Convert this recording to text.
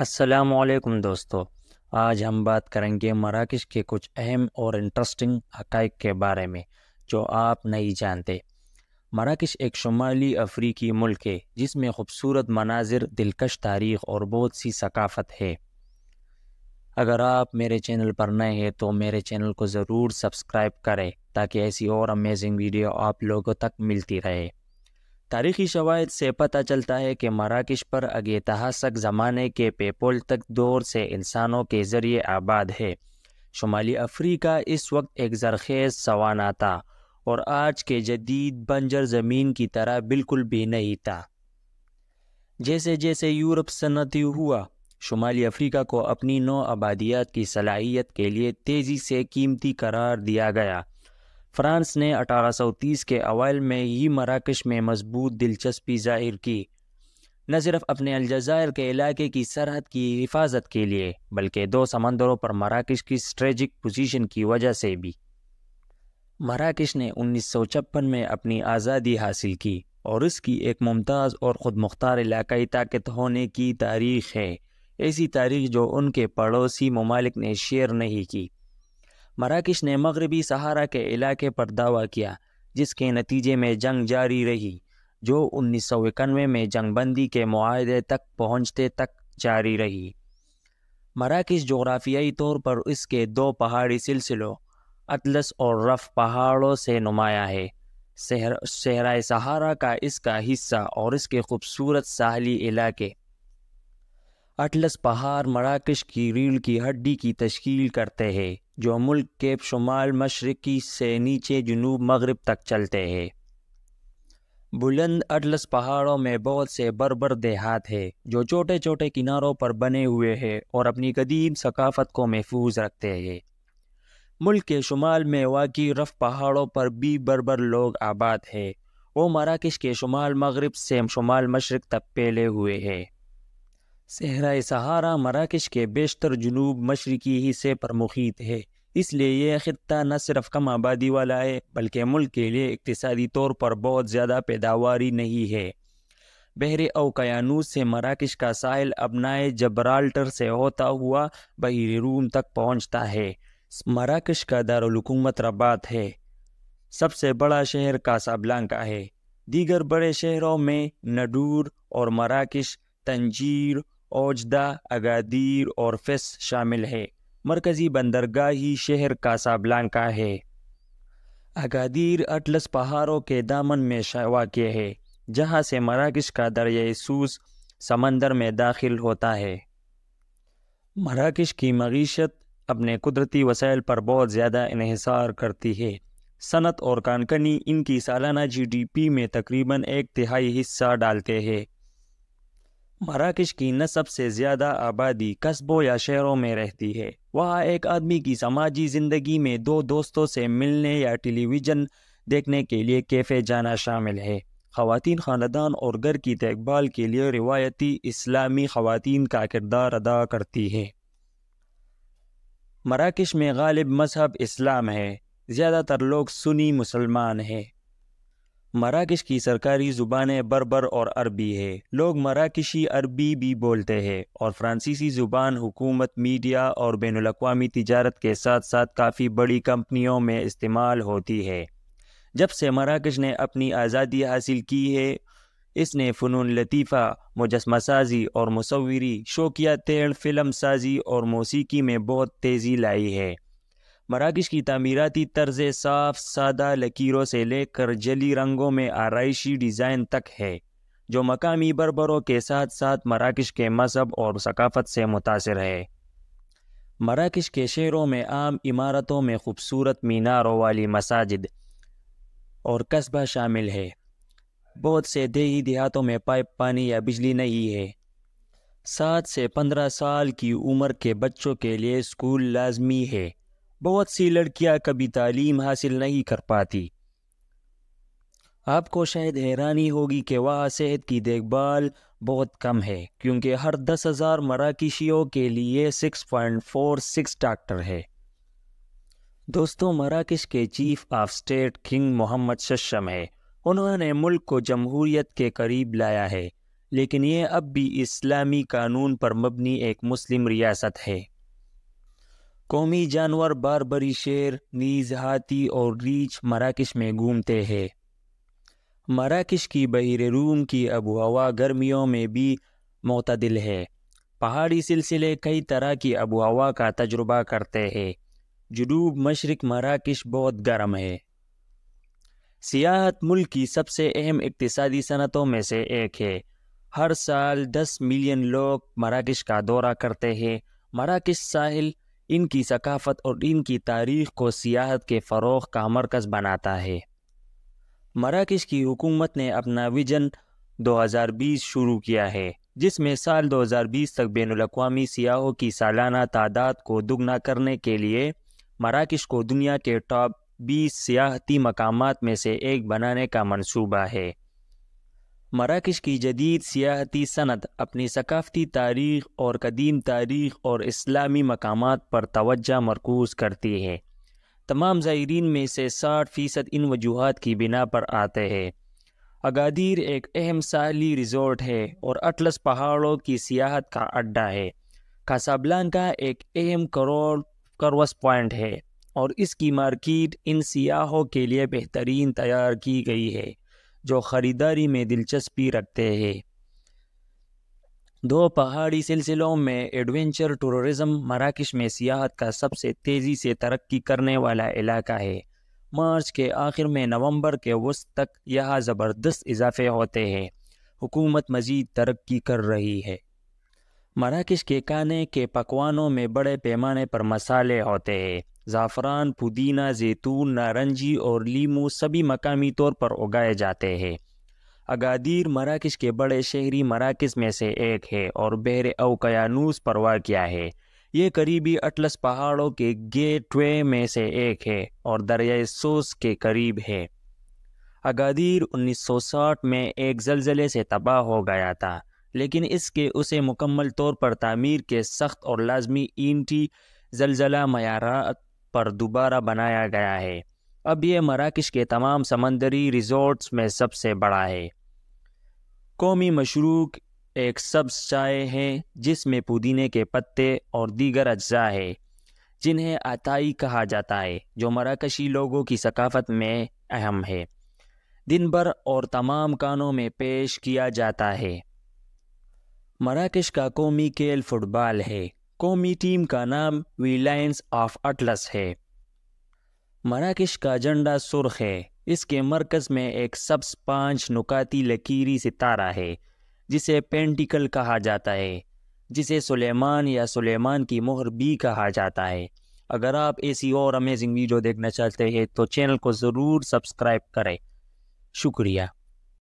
असलकुम दोस्तों आज हम बात करेंगे मराकश के कुछ अहम और इंटरेस्टिंग हक़ के बारे में जो आप नहीं जानते मराकश एक शुमाली अफ्रीकी मुल्क है जिसमें खूबसूरत मनाजिर दिलकश तारीख और बहुत सी सकाफ़त है अगर आप मेरे चैनल पर नए हैं तो मेरे चैनल को ज़रूर सब्सक्राइब करें ताकि ऐसी और अमेजिंग वीडियो आप लोगों तक मिलती रहे तारीखी शवायद से पता चलता है कि मराकश पर अगे तहासक ज़माने के पेपोल तक दौर से इंसानों के ज़रिए आबाद है शुमाली अफ्रीका इस वक्त एक जरखेज़ सवाना था और आज के जदीद बंजर ज़मीन की तरह बिल्कुल भी नहीं था जैसे जैसे यूरोप सनती हुआ शुमाली अफ्रीका को अपनी नौ आबादियात की सलाहियत के लिए तेज़ी से कीमती करार दिया गया फ्रांस ने 1830 के अवाल में ही मराकश में मजबूत दिलचस्पी जाहिर की न सिर्फ अपने अलजायर के इलाके की सरहद की हिफाजत के लिए बल्कि दो समंदरों पर मराकश की स्ट्रेजिक पोजीशन की वजह से भी मराकश ने छप्पन में अपनी आज़ादी हासिल की और इसकी एक मुमताज़ और ख़ुद मुख्तार इलाकई ताकत होने की तारीख है ऐसी तारीख जो उनके पड़ोसी ममालिक ने शेयर नहीं की मराकश ने मगरबी सहारा के इलाके पर दावा किया जिसके नतीजे में जंग जारी रही जो उन्नीस सौ इक्यानवे में जंगबंदी के माहदे तक पहुँचते तक जारी रही मराकश जोग्राफियाई तौर पर इसके दो पहाड़ी सिलसिलों अतलस और रफ़ पहाड़ों से नुमाया है सहरा सहारा का इसका हिस्सा और इसके खूबसूरत साहली इलाके अटलस पहाड़ मराकश की रीढ़ की हड्डी की तश्कील करते हैं जो मुल्क के शुमाल मशरक़ी से नीचे जनूब मगरब तक चलते हैं बुलंद अटलस पहाड़ों में बहुत से बरबर देहात है जो छोटे छोटे किनारों पर बने हुए हैं और अपनी कदीम सकाफत को महफूज रखते हैं मुल्क के शुमाल में वाकई रफ पहाड़ों पर भी बरबर लोग आबाद है वो मराकश के शुमाल मगरब से शुमाल मशरक़ तक पेले हुए है सहरा सहारा मराकश के बेशतर जनूब मशरकी हिस्से पर मुहित है इसलिए यह खत्ता न सिर्फ कम आबादी वाला है बल्कि मुल्क के लिए इकतसदी तौर पर बहुत ज़्यादा पैदावारी नहीं है बहर अवकयानूस से मराकश का साहिल अपनाए जबराल्टर से होता हुआ बहर रूम तक पहुँचता है मराकश का दारकूमत रबात है सबसे बड़ा शहर कासाब्लांका है दीगर बड़े शहरों में नडूर और मराकश तंजीर औजदा अगादीर और फेस शामिल है मरकज़ी बंदरगाह ही शहर कासाबलान का है अगादीर अटलस पहाड़ों के दामन में वाक़ है जहाँ से मराकश का दरिया सूस समंदर में दाखिल होता है मराकश की मीशत अपने कुदरती वसाइल पर बहुत ज़्यादा इहसार करती है सनत और कानकनी इनकी सालाना जीडीपी में तकरीबन एक तिहाई हिस्सा डालते हैं मराकश की न सबसे ज़्यादा आबादी कस्बों या शहरों में रहती है वहाँ एक आदमी की समाजी ज़िंदगी में दो दोस्तों से मिलने या टेलीविज़न देखने के लिए कैफ़े जाना शामिल है खातन ख़ानदान और घर की देखभाल के लिए रिवायती इस्लामी ख़वान का किरदार अदा करती है मराकश में गालिब मजहब इस्लाम है ज़्यादातर लोग सुनी मुसलमान हैं मराकश की सरकारी जुबानें बर्बर और अरबी है लोग मराकशी अरबी भी बोलते हैं और फ्रांसीसी जुबान हुकूमत मीडिया और बैन अवी तजारत के साथ साथ काफ़ी बड़ी कंपनियों में इस्तेमाल होती है जब से मराकश ने अपनी आज़ादी हासिल की है इसने फ़नून लतीफ़ा मुजस्मा साजी और मसवरी शोकिया तेड़ फिल्म साजी और मौसीकी में बहुत तेज़ी लाई है मराकश की तमीराती तर्ज साफ सादा लकीरों से लेकर जली रंगों में आरइशी डिज़ाइन तक है जो मकामी बरबरों के साथ साथ मराकश के मज़हब और सकाफ़त से मुतासर है मराकश के शहरों में आम इमारतों में खूबसूरत मीनारों वाली मसाजिद और कस्बा शामिल है बहुत से देही देहातों में पाइप पानी या बिजली नहीं है सात से पंद्रह साल की उम्र के बच्चों के लिए स्कूल लाजमी है बहुत सी लड़कियां कभी तालीम हासिल नहीं कर पाती आपको शायद हैरानी होगी कि वहाँ सेहत की देखभाल बहुत कम है क्योंकि हर दस हज़ार मराकशियों के लिए सिक्स पॉइंट फोर सिक्स डॉक्टर है दोस्तों मराकश के chief of state king Mohammed शशम है उन्होंने मुल्क को जमहूरियत के करीब लाया है लेकिन यह अब भी इस्लामी कानून पर मबनी एक मुस्लिम रियासत है कौमी जानवर बारबरी शेर नीज हाथी और रीछ मराकश में घूमते हैं मराकश की बहर रूम की अबो हवा गर्मियों में भी मतदिल है पहाड़ी सिलसिले कई तरह की अबो हवा का तजुर्बा करते हैं जनूब मशरक मराकश बहुत गर्म है सियाहत मुल्क की सबसे अहम इकतसादी सनतों में से एक है हर साल 10 मिलियन लोग मराकश का दौरा करते हैं मराकश साहिल इनकी सकाफ़त और इनकी तारीख़ को सियाहत के फ़रोग का मरकज़ बनाता है मराकश की हुकूमत ने अपना विजन 2020 शुरू किया है जिसमें साल 2020 तक बैन अवी सियाहों की सालाना तादाद को दुगना करने के लिए मराकश को दुनिया के टॉप 20 सियाहती मकामात में से एक बनाने का मंसूबा है मराकश की जदीद सियाहती सनत अपनी सकाफ़ती तारीख और कदीम तारीख और इस्लामी मकाम पर तोज्जा मरकूज़ करती है तमाम ज़ायरीन में से साठ फ़ीसद इन वजूहत की बिना पर आते हैं अगादीर एक अहम साली रिजॉर्ट है और अटलस पहाड़ों की सियाहत का अड्डा है कासाबलान का एक अहम करोड़ करवस पॉइंट है और इसकी मार्केट इन सियाहों के लिए बेहतरीन तैयार की गई है जो ख़रीदारी में दिलचस्पी रखते हैं दो पहाड़ी सिलसिलों में एडवेंचर टूरिज्म मराकश में सियाहत का सबसे तेज़ी से तरक्की करने वाला इलाका है मार्च के आखिर में नवंबर के वस्त तक यहाँ ज़बरदस्त इजाफे होते हैं हुकूमत मजीद तरक्की कर रही है मराकश के खाने के पकवानों में बड़े पैमाने पर मसाले होते हैं ज़ाफ़रान पुदीना जैतून नारंगी और लीमू सभी मकामी तौर पर उगाए जाते हैं अगादीर मराकश के बड़े शहरी मराकज़ में से एक है और बहर अवकयानूस पर वाक़ है ये करीबी अटलस पहाड़ों के गेटवे में से एक है और दरिया सोस के करीब है अगादीर 1960 में एक जलजले से तबाह हो गया था लेकिन इसके उसे मुकम्मल तौर पर तामीर के सख्त और लाजमी ईंटी जलजला मैारात पर दोबारा बनाया गया है अब यह मराकश के तमाम समंदरी रिजॉर्ट्स में सबसे बड़ा है कौमी मशरूक एक सब्ज चाय है जिसमें पुदीने के पत्ते और दीगर अज्जा है जिन्हें आताई कहा जाता है जो मराकशी लोगों की सकाफत में अहम है दिन भर और तमाम कानों में पेश किया जाता है मराकश का कौमी खेल फुटबॉल है कौमी टीम का नाम रिलायंस ऑफ अटलस है मराकश का झंडा सुर्ख है इसके मरकज़ में एक सब्स पाँच नुकाती लकीरी सितारा है जिसे पेंटिकल कहा जाता है जिसे सुलेमान या सुलेमान की मोहर भी कहा जाता है अगर आप ऐसी और अमेजिंग वीडियो देखना चाहते हैं तो चैनल को ज़रूर सब्सक्राइब करें शुक्रिया